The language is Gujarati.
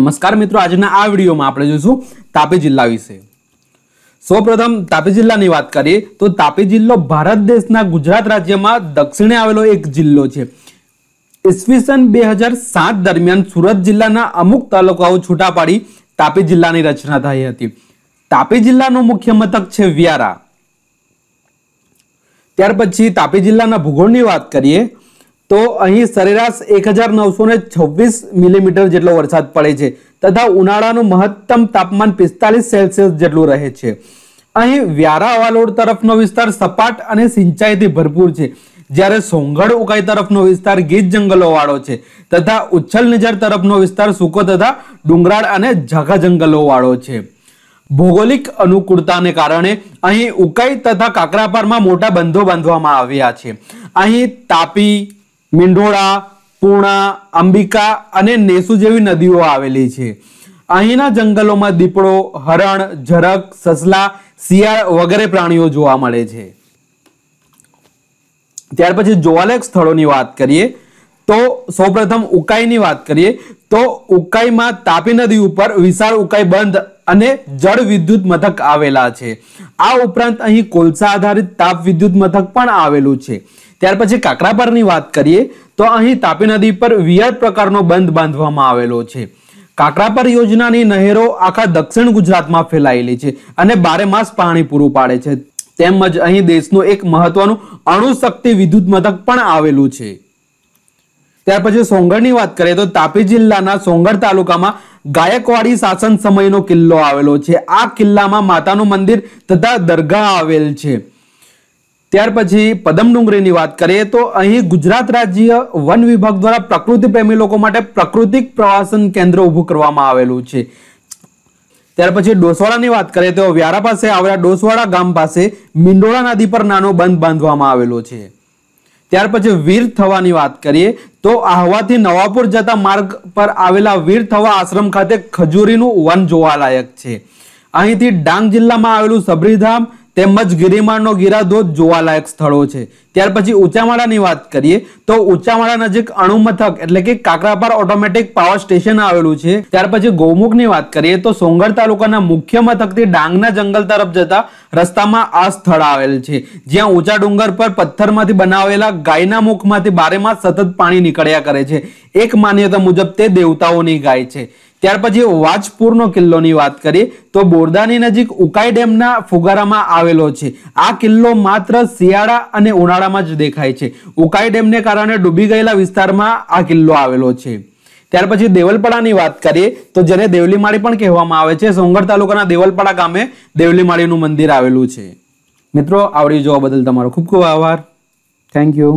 નમસ્કાર મિત્રો આજના આ વિડીયોમાં આપણે જોઈશું તાપી જિલ્લા વિશે સૌપ્રથમ તાપી જિલ્લાની વાત કરીએ તો તાપી જિલ્લો ભારત દેશના ગુજરાત રાજ્યમાં દક્ષિણે આવેલો એક જિલ્લો છે ઈસવીસન બે હજાર સાત દરમિયાન સુરત જિલ્લાના અમુક તાલુકાઓ છૂટા પાડી તાપી જિલ્લાની રચના થઈ હતી તાપી જિલ્લાનું મુખ્ય મથક છે વ્યારા ત્યાર પછી તાપી જિલ્લાના ભૂગોળની વાત કરીએ તો અહીં સરેરાશ એક મિલીમીટર જેટલો વરસાદ પડે છે તથા ઉનાળાનું મહત્તમ તાપમાન પિસ્તાલીસ સેલ્સિયસ જેટલું રહે છે અહીં વ્યારા વાલોડ તરફનો વિસ્તાર સપાટ અને સિંચાઈથી ભરપૂર છે જ્યારે સોંગડ ઉકાઈ તરફનો વિસ્તાર ગીત જંગલો વાળો છે તથા ઉચ્છલ નિઝર તરફનો વિસ્તાર સૂકો તથા ડુંગરાળ અને ઝાઘા જંગલો વાળો છે ભૌગોલિક અનુકૂળતાને કારણે અહીં ઉકાઈ તથા કાકરાપારમાં મોટા બંધો બાંધવામાં આવ્યા છે અહીં તાપી મીંઢોળા પૂણા અંબિકા અને નેસુ જેવી નદીઓ આવેલી છે અહીંના જંગલોમાં દીપડો હરણ ઝરક સસલા શિયાળ વગેરે પ્રાણીઓ જોવા મળે છે ત્યાર પછી જોવાલાયક સ્થળોની વાત કરીએ તો સૌ સૌપ્રથમ ઉકાઈની વાત કરીએ તો ઉકાઈમાં તાપી નદી ઉપર વિશાળ ઉકાઈ બંધ અને જળ વિદ્યુત મથક આવેલા છે આ ઉપરાંત અહીં કોલસા આધારિત તાપ વિદ્યુત મથક પણ આવેલું છે ત્યાર પછી કાકરાપરની વાત કરીએ તો અહીં તાપી નદી પર વિયર પ્રકારનો બંધ બાંધવામાં આવેલો છે કાકરાપર યોજનાની નહેરો આખા દક્ષિણ ગુજરાતમાં ફેલાયેલી છે અને બારે માસ પાણી પૂરું પાડે છે તેમજ અહીં દેશનું એક મહત્વનું અણુશક્તિ વિદ્યુત મથક પણ આવેલું છે ત્યાર પછી સોંગણની વાત કરીએ તો તાપી જિલ્લાના સોંગણ તાલુકામાં ગાયકવાડી શાસન સમયનો કિલ્લો આવેલો છે આ કિલ્લામાં માતાનું મંદિર તથા દરગાહ આવેલ છે ત્યાર પછી પદમ ડુંગરીની વાત કરીએ તો અહીં ગુજરાત રાજ્ય વન વિભાગ દ્વારા પ્રકૃતિ પ્રેમી લોકો માટે પ્રાકૃતિક પ્રવાસન કેન્દ્ર ઊભું કરવામાં આવેલું છે ત્યાર પછી ડોસવાડાની વાત કરીએ તો વ્યારા પાસે આવેલા ડોસવાડા ગામ પાસે મિંડોળા નદી પર નાનો બંધ બાંધવામાં આવેલો છે ત્યાર પછી વીર થવાની વાત કરીએ તો આહવાથી નવાપુર જતા માર્ગ પર આવેલા વીર થવા આશ્રમ ખાતે ખજૂરીનું વન જોવાલાયક છે અહીંથી ડાંગ જિલ્લામાં આવેલું સબરીધામ તેમજ ગિરિમાળનો ગિરાધોધ જોવાલાયક સ્થળો છે ત્યાર પછી ઉંચામાળાની વાત કરીએ તો ઉંચામાળા નજીક અણુ એટલે કે કાકરાપાર ઓટોમેટિક પાવર સ્ટેશન આવેલું છે ત્યાર પછી ગૌમુખની વાત કરીએ તો સોંગર તાલુકાના મુખ્ય મથકથી ડાંગના જંગલ તરફ જતા રસ્તામાં આ સ્થળ આવેલ છે જ્યાં ઊંચા ડુંગર પર પથ્થરમાંથી બનાવેલા ગાયના મુખમાંથી બારેમાં સતત પાણી નીકળ્યા કરે છે એક માન્યતા મુજબ તે દેવતાઓની ગાય છે ત્યાર પછી વાજપુરનો કિલ્લોની વાત કરીએ તો બોરદાની નજીક ઉકાઈ ડેમના ફુગારામાં આવેલો છે આ કિલ્લો માત્ર શિયાળા અને ઉનાળા તમારામાં જ દેખાય છે ઉકાઈ ડેમને કારણે ડૂબી ગયેલા વિસ્તારમાં આ કિલ્લો આવેલો છે ત્યાર પછી દેવલપાડાની વાત કરીએ તો જેને દેવલીમાળી પણ કહેવામાં આવે છે સોંગઢ તાલુકાના દેવલપડા ગામે દેવલીમાળીનું મંદિર આવેલું છે મિત્રો આવડી જોવા બદલ તમારો ખૂબ ખૂબ આભાર થેન્ક યુ